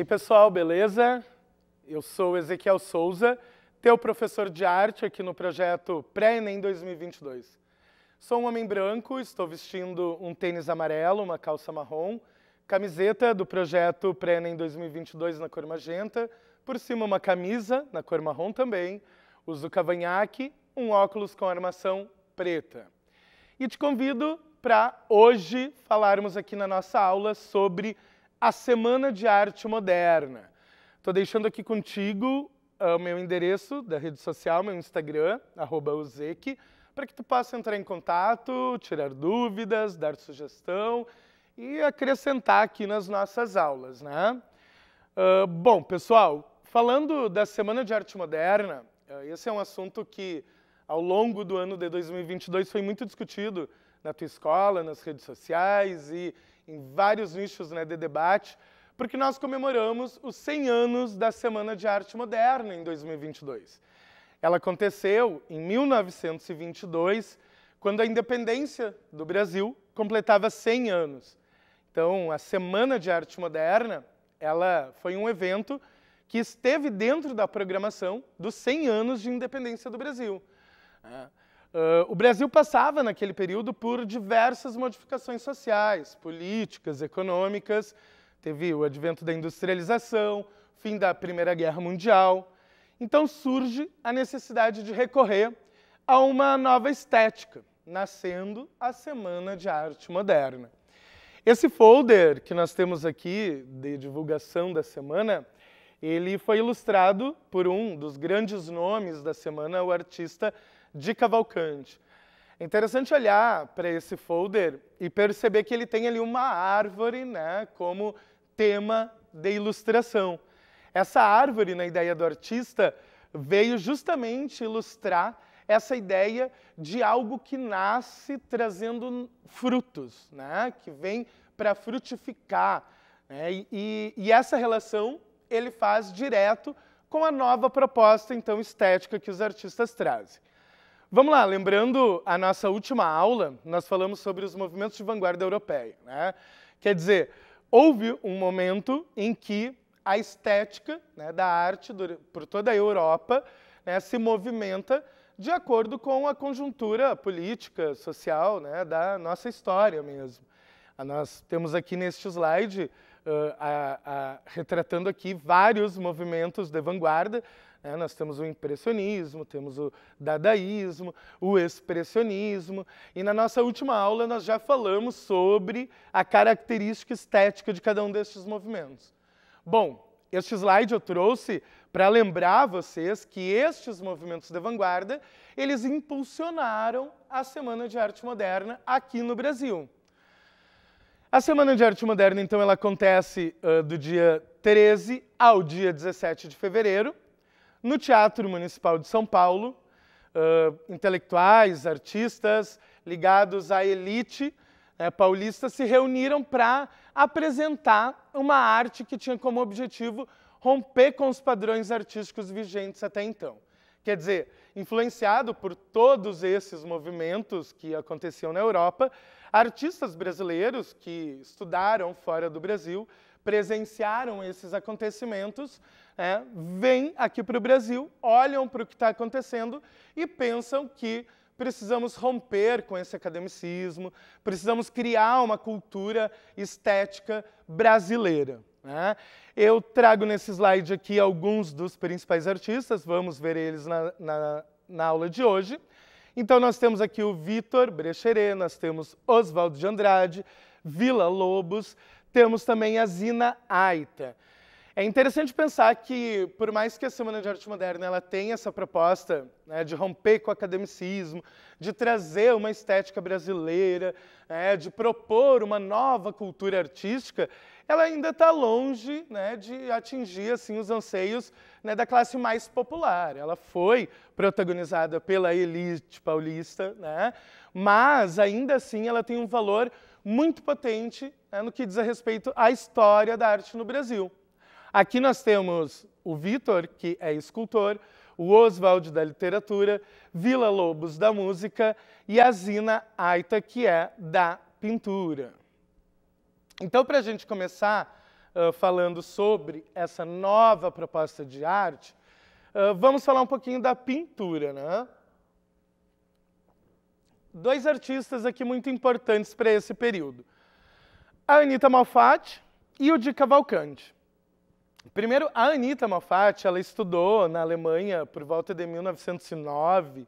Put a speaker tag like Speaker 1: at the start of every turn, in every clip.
Speaker 1: aí, pessoal, beleza? Eu sou Ezequiel Souza, teu professor de arte aqui no projeto Pré-ENEM 2022. Sou um homem branco, estou vestindo um tênis amarelo, uma calça marrom, camiseta do projeto Pré-ENEM 2022 na cor magenta, por cima uma camisa na cor marrom também, uso cavanhaque, um óculos com armação preta. E te convido para hoje falarmos aqui na nossa aula sobre a Semana de Arte Moderna. Estou deixando aqui contigo ah, o meu endereço da rede social, meu Instagram, arroba para que tu possa entrar em contato, tirar dúvidas, dar sugestão e acrescentar aqui nas nossas aulas, né? Uh, bom, pessoal, falando da Semana de Arte Moderna, uh, esse é um assunto que ao longo do ano de 2022 foi muito discutido na tua escola, nas redes sociais e em vários nichos né, de debate, porque nós comemoramos os 100 anos da Semana de Arte Moderna em 2022. Ela aconteceu em 1922, quando a independência do Brasil completava 100 anos. Então, a Semana de Arte Moderna, ela foi um evento que esteve dentro da programação dos 100 anos de independência do Brasil. Né? Uh, o Brasil passava, naquele período, por diversas modificações sociais, políticas, econômicas. Teve o advento da industrialização, fim da Primeira Guerra Mundial. Então surge a necessidade de recorrer a uma nova estética, nascendo a Semana de Arte Moderna. Esse folder que nós temos aqui de divulgação da semana ele foi ilustrado por um dos grandes nomes da semana, o artista de Cavalcante. É interessante olhar para esse folder e perceber que ele tem ali uma árvore né, como tema de ilustração. Essa árvore, na ideia do artista, veio justamente ilustrar essa ideia de algo que nasce trazendo frutos, né, que vem para frutificar. Né, e, e essa relação ele faz direto com a nova proposta então estética que os artistas trazem. Vamos lá, lembrando a nossa última aula, nós falamos sobre os movimentos de vanguarda europeia. Né? Quer dizer, houve um momento em que a estética né, da arte do, por toda a Europa né, se movimenta de acordo com a conjuntura política, social né, da nossa história mesmo. Ah, nós temos aqui neste slide a, a, retratando aqui vários movimentos de vanguarda. Né? Nós temos o impressionismo, temos o dadaísmo, o expressionismo. E na nossa última aula nós já falamos sobre a característica estética de cada um destes movimentos. Bom, este slide eu trouxe para lembrar vocês que estes movimentos de vanguarda, eles impulsionaram a Semana de Arte Moderna aqui no Brasil. A Semana de Arte Moderna, então, ela acontece uh, do dia 13 ao dia 17 de fevereiro, no Teatro Municipal de São Paulo. Uh, intelectuais, artistas ligados à elite né, paulista se reuniram para apresentar uma arte que tinha como objetivo romper com os padrões artísticos vigentes até então. Quer dizer, influenciado por todos esses movimentos que aconteciam na Europa, Artistas brasileiros que estudaram fora do Brasil, presenciaram esses acontecimentos, né, vêm aqui para o Brasil, olham para o que está acontecendo e pensam que precisamos romper com esse academicismo, precisamos criar uma cultura estética brasileira. Né? Eu trago nesse slide aqui alguns dos principais artistas, vamos ver eles na, na, na aula de hoje. Então nós temos aqui o Vitor Brecherê, nós temos Oswaldo de Andrade, Vila Lobos, temos também a Zina Aita. É interessante pensar que, por mais que a Semana de Arte Moderna ela tenha essa proposta né, de romper com o academicismo, de trazer uma estética brasileira, né, de propor uma nova cultura artística, ela ainda está longe né, de atingir assim os anseios né, da classe mais popular. Ela foi protagonizada pela elite paulista, né, mas ainda assim ela tem um valor muito potente né, no que diz a respeito à história da arte no Brasil. Aqui nós temos o Vitor, que é escultor, o Oswald da literatura, Vila Lobos da música e a Zina Aita, que é da pintura. Então, para a gente começar uh, falando sobre essa nova proposta de arte, uh, vamos falar um pouquinho da pintura, né? Dois artistas aqui muito importantes para esse período. A Anita Malfatti e o Di Cavalcanti. Primeiro, a Anita Malfatti, ela estudou na Alemanha por volta de 1909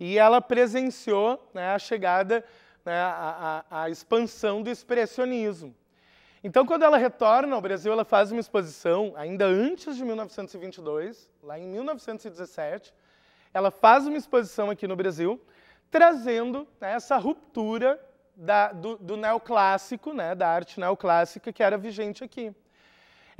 Speaker 1: e ela presenciou né, a chegada, né, a, a, a expansão do expressionismo. Então, quando ela retorna ao Brasil, ela faz uma exposição, ainda antes de 1922, lá em 1917, ela faz uma exposição aqui no Brasil, trazendo né, essa ruptura da, do, do, neoclássico, né, da arte neoclássica que era vigente aqui.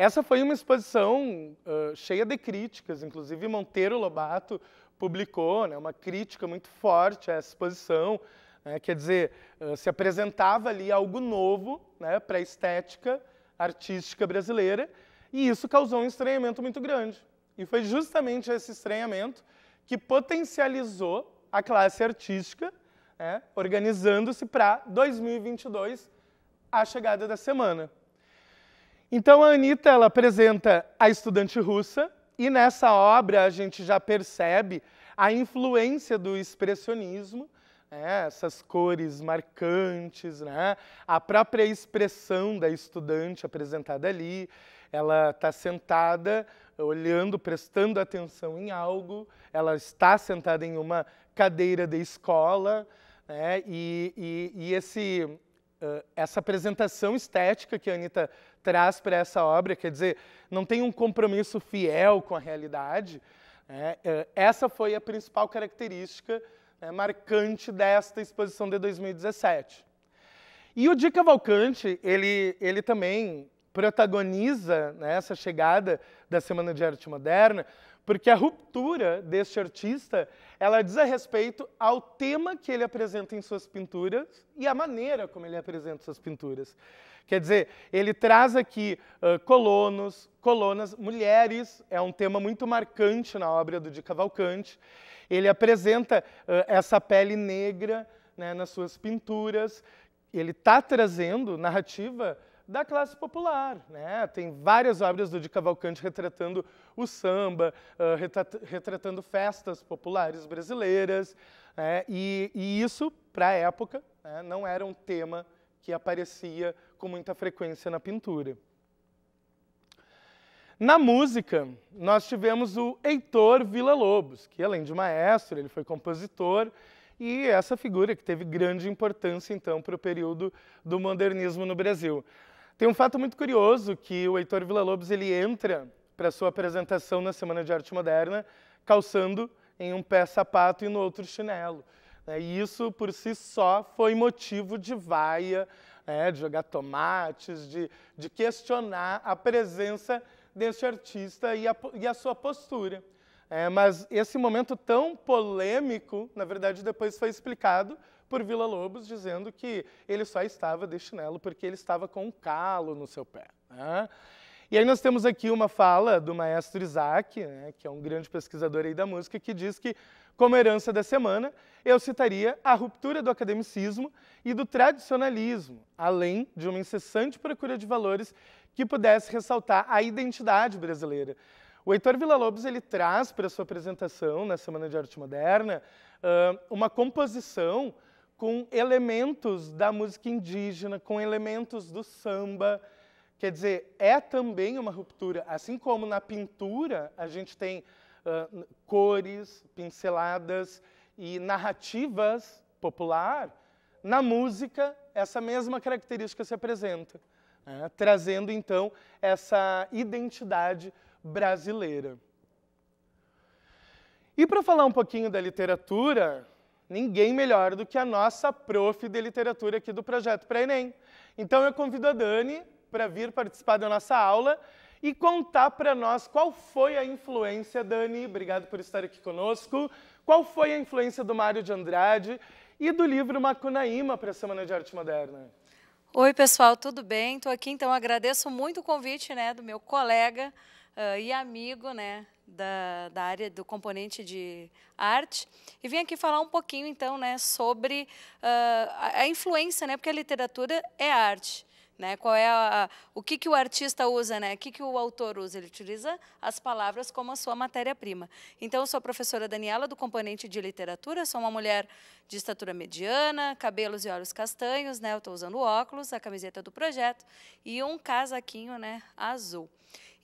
Speaker 1: Essa foi uma exposição uh, cheia de críticas, inclusive Monteiro Lobato publicou né, uma crítica muito forte a essa exposição, né, quer dizer, uh, se apresentava ali algo novo né, para a estética artística brasileira, e isso causou um estranhamento muito grande. E foi justamente esse estranhamento que potencializou a classe artística, né, organizando-se para 2022, a chegada da semana. Então a Anitta ela apresenta a estudante russa e nessa obra a gente já percebe a influência do expressionismo, né? essas cores marcantes, né? a própria expressão da estudante apresentada ali, ela está sentada, olhando, prestando atenção em algo, ela está sentada em uma cadeira de escola, né? e, e, e esse eh, essa apresentação estética que a Anitta traz para essa obra, quer dizer, não tem um compromisso fiel com a realidade, né? Eh, essa foi a principal característica né, marcante desta exposição de 2017. E o Di Cavalcante, ele, ele também protagoniza né, essa chegada da Semana de Arte Moderna, porque a ruptura deste artista, ela diz a respeito ao tema que ele apresenta em suas pinturas e à maneira como ele apresenta suas pinturas. Quer dizer, ele traz aqui uh, colonos, colonas, mulheres, é um tema muito marcante na obra do de Cavalcante. Ele apresenta uh, essa pele negra né, nas suas pinturas. Ele está trazendo narrativa da classe popular. Né? Tem várias obras do Di Cavalcante retratando o samba, uh, retratando festas populares brasileiras, né? e, e, isso, para a época, né? não era um tema que aparecia com muita frequência na pintura. Na música, nós tivemos o Heitor Villa-Lobos, que além de maestro, ele foi compositor, e essa figura que teve grande importância, então, para o período do modernismo no Brasil. Tem um fato muito curioso que o Heitor Villa-Lobos ele entra para sua apresentação na Semana de Arte Moderna calçando em um pé sapato e no outro chinelo. Né? E isso por si só foi motivo de vaia, né? de jogar tomates, de, de questionar a presença deste artista e a, e a sua postura. Né? mas esse momento tão polêmico, na verdade, depois foi explicado por Vila Lobos, dizendo que ele só estava de chinelo porque ele estava com um calo no seu pé. Né? E aí nós temos aqui uma fala do maestro Isaac, né, que é um grande pesquisador aí da música, que diz que, como herança da semana, eu citaria a ruptura do academicismo e do tradicionalismo, além de uma incessante procura de valores que pudesse ressaltar a identidade brasileira. O Heitor Villa-Lobos ele traz para sua apresentação na Semana de Arte Moderna uma composição com elementos da música indígena, com elementos do samba. Quer dizer, é também uma ruptura. Assim como na pintura a gente tem uh, cores, pinceladas e narrativas popular, na música essa mesma característica se apresenta, né? trazendo então essa identidade brasileira. E para falar um pouquinho da literatura, ninguém melhor do que a nossa prof de literatura aqui do projeto para Enem. Então eu convido a Dani para vir participar da nossa aula e contar para nós qual foi a influência, Dani, obrigado por estar aqui conosco, qual foi a influência do Mário de Andrade e do livro Macunaíma para a Semana de Arte Moderna.
Speaker 2: Oi, pessoal, tudo bem? Estou aqui, então agradeço muito o convite né, do meu colega uh, e amigo, né, da, da área do componente de arte e vim aqui falar um pouquinho então né sobre uh, a influência né porque a literatura é arte né? Qual é a, a, o que, que o artista usa, né? O que, que o autor usa? Ele utiliza as palavras como a sua matéria-prima. Então, eu sou a professora Daniela, do componente de literatura, sou uma mulher de estatura mediana, cabelos e olhos castanhos, né? Eu estou usando óculos, a camiseta do projeto e um casaquinho, né? Azul.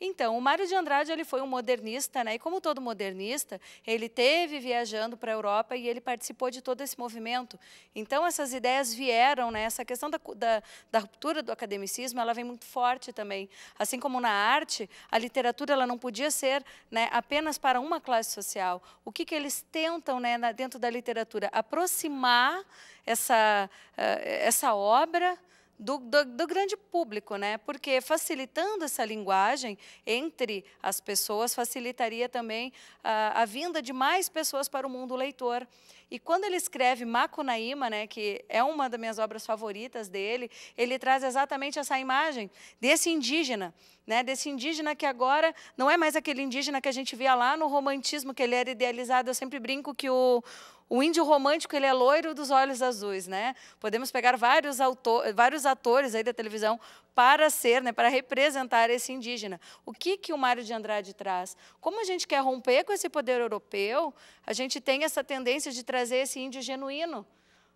Speaker 2: Então, o Mário de Andrade ele foi um modernista, né? E como todo modernista, ele teve viajando para a Europa e ele participou de todo esse movimento. Então, essas ideias vieram, né? Essa questão da, da, da ruptura do academicismo, ela vem muito forte também. Assim como na arte, a literatura ela não podia ser, né? Apenas para uma classe social. O que que eles tentam, né? dentro da literatura, aproximar essa eh, essa obra do, do, do, grande público, né? Porque facilitando essa linguagem entre as pessoas, facilitaria também a, a vinda de mais pessoas para o mundo leitor. E quando ele escreve Macunaíma, né, que é uma das minhas obras favoritas dele, ele traz exatamente essa imagem desse indígena, né, desse indígena que agora não é mais aquele indígena que a gente via lá no romantismo, que ele era idealizado. Eu sempre brinco que o, o índio romântico, ele é loiro dos olhos azuis, né? Podemos pegar vários, autor, vários atores aí da televisão para ser, né, para representar esse indígena. O que, que o Mário de Andrade traz? Como a gente quer romper com esse poder europeu, a gente tem essa tendência de trazer esse índio genuíno,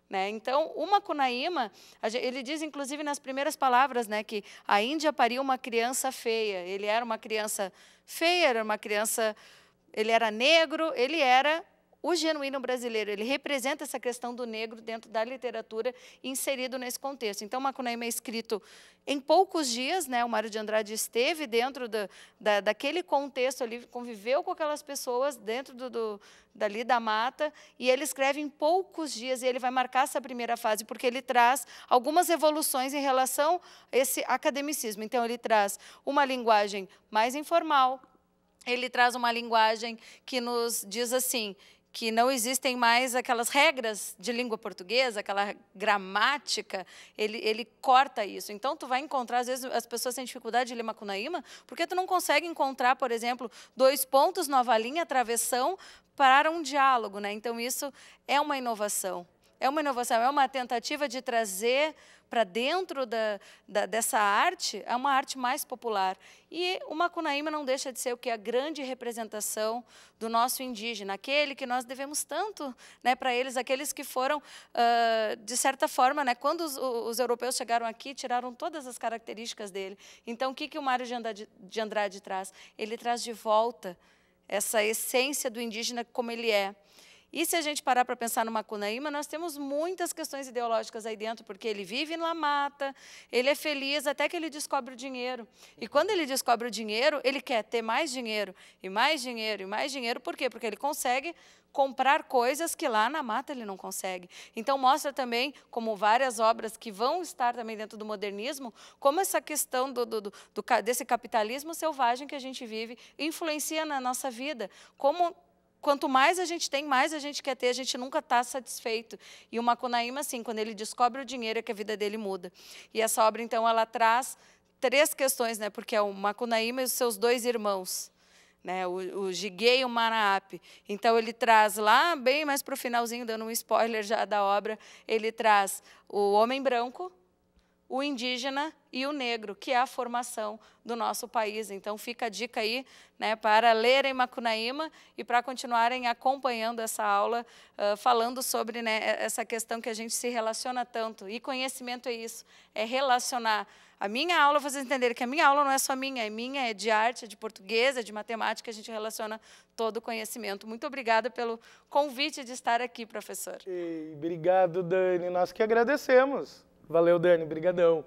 Speaker 2: né? Então, uma Cunaíma, ele diz, inclusive, nas primeiras palavras, né, que a Índia pariu uma criança feia. Ele era uma criança feia, era uma criança... Ele era negro, ele era o genuíno brasileiro, ele representa essa questão do negro dentro da literatura inserido nesse contexto. Então, Macunaíma é escrito em poucos dias, né? O Mário de Andrade esteve dentro da, da daquele contexto ali, conviveu com aquelas pessoas dentro do, do, dali da mata, e ele escreve em poucos dias, e ele vai marcar essa primeira fase, porque ele traz algumas evoluções em relação a esse academicismo. Então, ele traz uma linguagem mais informal, ele traz uma linguagem que nos diz assim que não existem mais aquelas regras de língua portuguesa, aquela gramática, ele, ele corta isso. Então, tu vai encontrar, às vezes, as pessoas têm dificuldade de ler Macunaíma, porque tu não consegue encontrar, por exemplo, dois pontos, nova linha, travessão, para um diálogo. Né? Então, isso é uma inovação. É uma inovação, é uma tentativa de trazer para dentro da, da, dessa arte, é uma arte mais popular. E o Macunaíma não deixa de ser o que é a grande representação do nosso indígena, aquele que nós devemos tanto né, para eles, aqueles que foram, uh, de certa forma, né, quando os, os, europeus chegaram aqui, tiraram todas as características dele. Então, o que, que o Mário de Andrade, de Andrade traz? Ele traz de volta essa essência do indígena como ele é. E se a gente parar para pensar no Macunaíma, nós temos muitas questões ideológicas aí dentro, porque ele vive na mata, ele é feliz até que ele descobre o dinheiro. E quando ele descobre o dinheiro, ele quer ter mais dinheiro, e mais dinheiro, e mais dinheiro. Por quê? Porque ele consegue comprar coisas que lá na mata ele não consegue. Então mostra também, como várias obras que vão estar também dentro do modernismo, como essa questão do, do, do, desse capitalismo selvagem que a gente vive influencia na nossa vida, como quanto mais a gente tem, mais a gente quer ter, a gente nunca está satisfeito. E o Macunaíma, assim, quando ele descobre o dinheiro, é que a vida dele muda. E essa obra, então, ela traz três questões, né? Porque é o Macunaíma e os seus dois irmãos. Né, o, o e o Manaap. Então, ele traz lá, bem mais para o finalzinho, dando um spoiler já da obra, ele traz o Homem Branco, o indígena e o negro, que é a formação do nosso país. Então fica a dica aí né, para lerem Macunaíma e para continuarem acompanhando essa aula, uh, falando sobre né, essa questão que a gente se relaciona tanto. E conhecimento é isso, é relacionar. A minha aula, vocês entenderem que a minha aula não é só minha, é minha, é de arte, é de português, é de matemática, a gente relaciona todo o conhecimento. Muito obrigada pelo convite de estar aqui, professor. Ei,
Speaker 1: obrigado, Dani. Nós que agradecemos. Valeu, Dani, brigadão.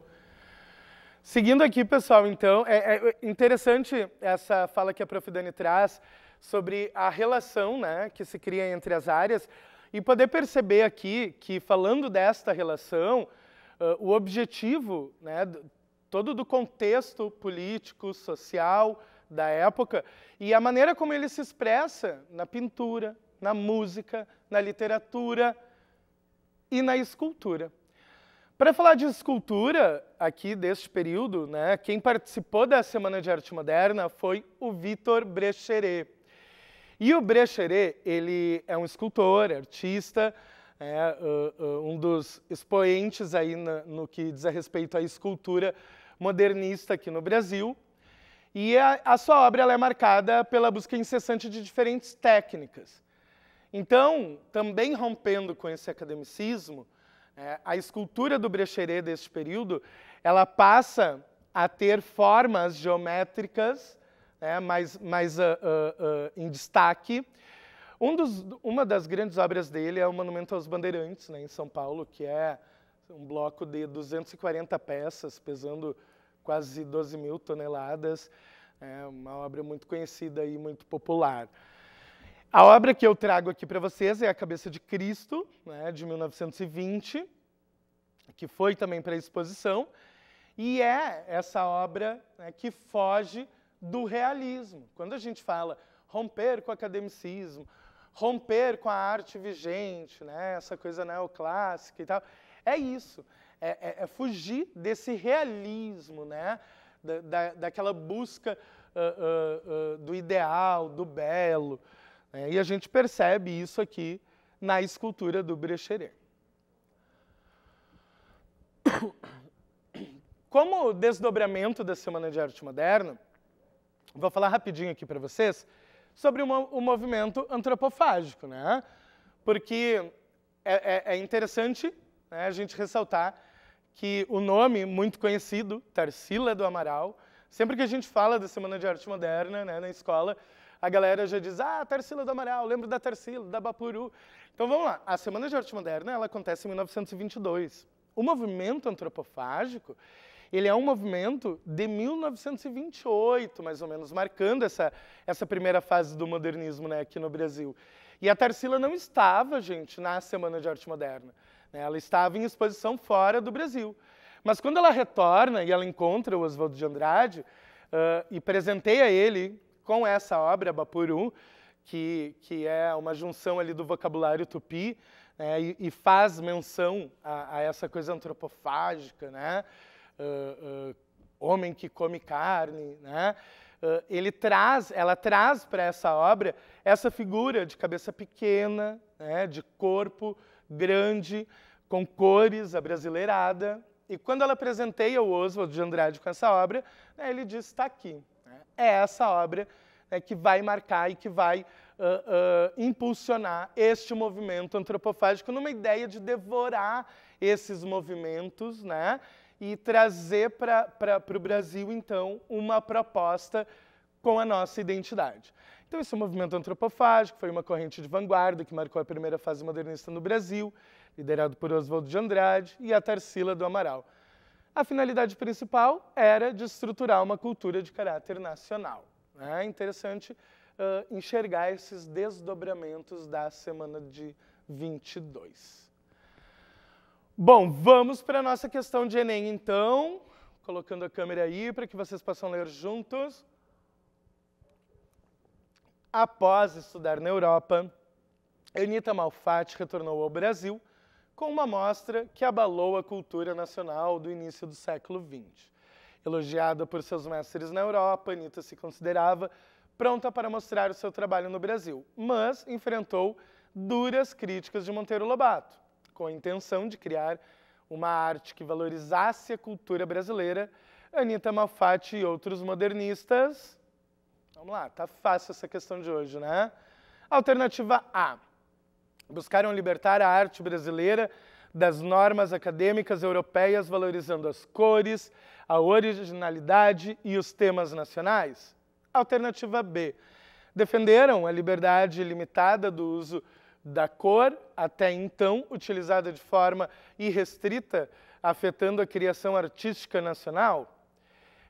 Speaker 1: Seguindo aqui, pessoal, então, é, é, interessante essa fala que a prof. Dani traz sobre a relação né, que se cria entre as áreas e poder perceber aqui que, falando desta relação, uh, o objetivo, né, todo do contexto político, social da época e a maneira como ele se expressa na pintura, na música, na literatura e na escultura. Para falar de escultura aqui deste período, né, quem participou da Semana de Arte Moderna foi o Vitor Brecheret. E o Brecheret, ele é um escultor, artista, é, uh, uh, um dos expoentes aí na, no que diz a respeito à escultura modernista aqui no Brasil. E a, a sua obra é marcada pela busca incessante de diferentes técnicas. Então, também rompendo com esse academicismo, é, a escultura do Brecheré deste período, ela passa a ter formas geométricas né, mais, mais uh, uh, uh, em destaque. Um dos, uma das grandes obras dele é o Monumento aos Bandeirantes, né, em São Paulo, que é um bloco de 240 peças, pesando quase 12 mil toneladas. É uma obra muito conhecida e muito popular. A obra que eu trago aqui para vocês é A Cabeça de Cristo, né, de 1920, que foi também para a exposição, e é essa obra né, que foge do realismo. Quando a gente fala romper com o academicismo, romper com a arte vigente, né, essa coisa neoclássica e tal, é isso, é, é, é fugir desse realismo, né, da, da daquela busca uh, uh, uh, do ideal, do belo, é, e a gente percebe isso aqui na escultura do Brecheret. Como desdobramento da Semana de Arte Moderna, vou falar rapidinho aqui para vocês sobre o, o movimento antropofágico, né? Porque é, é, é interessante né, a gente ressaltar que o nome muito conhecido, Tarsila do Amaral, sempre que a gente fala da Semana de Arte Moderna né, na escola, a galera já diz, ah, Tarsila do Amaral, lembro da Tarsila, da Bapuru. Então vamos lá, a Semana de Arte Moderna ela acontece em 1922. O movimento antropofágico, ele é um movimento de 1928, mais ou menos, marcando essa, essa primeira fase do modernismo né, aqui no Brasil. E a Tarsila não estava, gente, na Semana de Arte Moderna. Né? Ela estava em exposição fora do Brasil. Mas quando ela retorna e ela encontra o Oswaldo de Andrade uh, e presenteia ele com essa obra, Bapuru, que, que é uma junção ali do vocabulário tupi né, e, e, faz menção a, a, essa coisa antropofágica, né, uh, uh, homem que come carne, né, uh, ele traz, ela traz para essa obra essa figura de cabeça pequena, né, de corpo grande, com cores, brasileirada. E quando ela presenteia o Oswald de Andrade com essa obra, né, ele diz: está aqui é essa obra né, que vai marcar e que vai uh, uh, impulsionar este movimento antropofágico numa ideia de devorar esses movimentos né, e trazer para o Brasil, então, uma proposta com a nossa identidade. Então, esse movimento antropofágico foi uma corrente de vanguarda que marcou a primeira fase modernista no Brasil, liderado por Oswaldo de Andrade e a Tarsila do Amaral. A finalidade principal era de estruturar uma cultura de caráter nacional. Né? É interessante uh, enxergar esses desdobramentos da semana de 22. Bom, vamos para a nossa questão de Enem, então. Colocando a câmera aí para que vocês possam ler juntos. Após estudar na Europa, Anita Malfatti retornou ao Brasil com uma mostra que abalou a cultura nacional do início do século XX. Elogiada por seus mestres na Europa, Anitta se considerava pronta para mostrar o seu trabalho no Brasil, mas enfrentou duras críticas de Monteiro Lobato, com a intenção de criar uma arte que valorizasse a cultura brasileira. Anitta Malfatti e outros modernistas. Vamos lá, tá fácil essa questão de hoje, né? Alternativa A buscaram libertar a arte brasileira das normas acadêmicas europeias, valorizando as cores, a originalidade e os temas nacionais. Alternativa B. Defenderam a liberdade limitada do uso da cor, até então utilizada de forma irrestrita, afetando a criação artística nacional?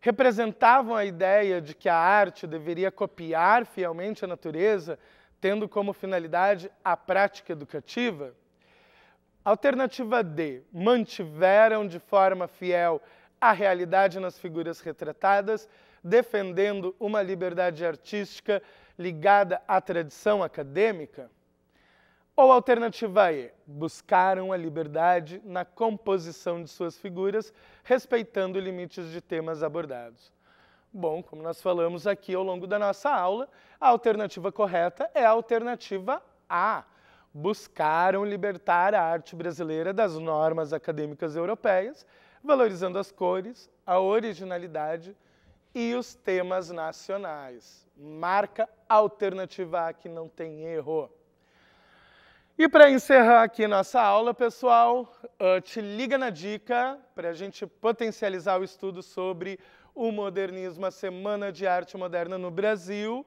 Speaker 1: Representavam a ideia de que a arte deveria copiar fielmente a natureza, tendo como finalidade a prática educativa? Alternativa D, mantiveram de forma fiel a realidade nas figuras retratadas, defendendo uma liberdade artística ligada à tradição acadêmica? Ou alternativa E, buscaram a liberdade na composição de suas figuras, respeitando limites de temas abordados. Bom, como nós falamos aqui ao longo da nossa aula, a alternativa correta é a alternativa A. Buscaram libertar a arte brasileira das normas acadêmicas europeias, valorizando as cores, a originalidade e os temas nacionais. Marca alternativa A que não tem erro. E para encerrar aqui nossa aula, pessoal, uh, te liga na dica para a gente potencializar o estudo sobre o Modernismo, a Semana de Arte Moderna no Brasil.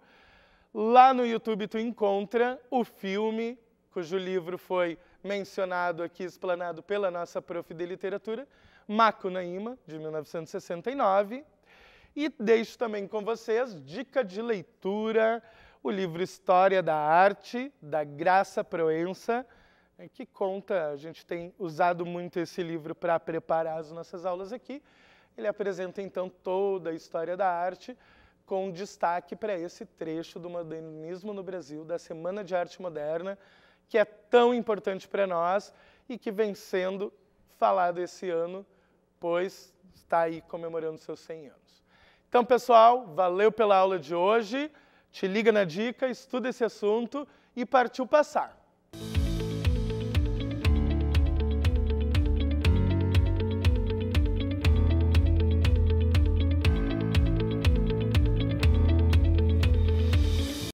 Speaker 1: Lá no YouTube tu encontra o filme, cujo livro foi mencionado aqui, explanado pela nossa prof de literatura, Macunaíma, de 1969. E deixo também com vocês dica de leitura, o livro História da Arte, da Graça Proença, né, que conta, a gente tem usado muito esse livro para preparar as nossas aulas aqui, ele apresenta então toda a história da arte, com destaque para esse trecho do modernismo no Brasil, da Semana de Arte Moderna, que é tão importante para nós e que vem sendo falado esse ano, pois está aí comemorando seus 100 anos. Então, pessoal, valeu pela aula de hoje. Te liga na dica, estuda esse assunto e partiu passar.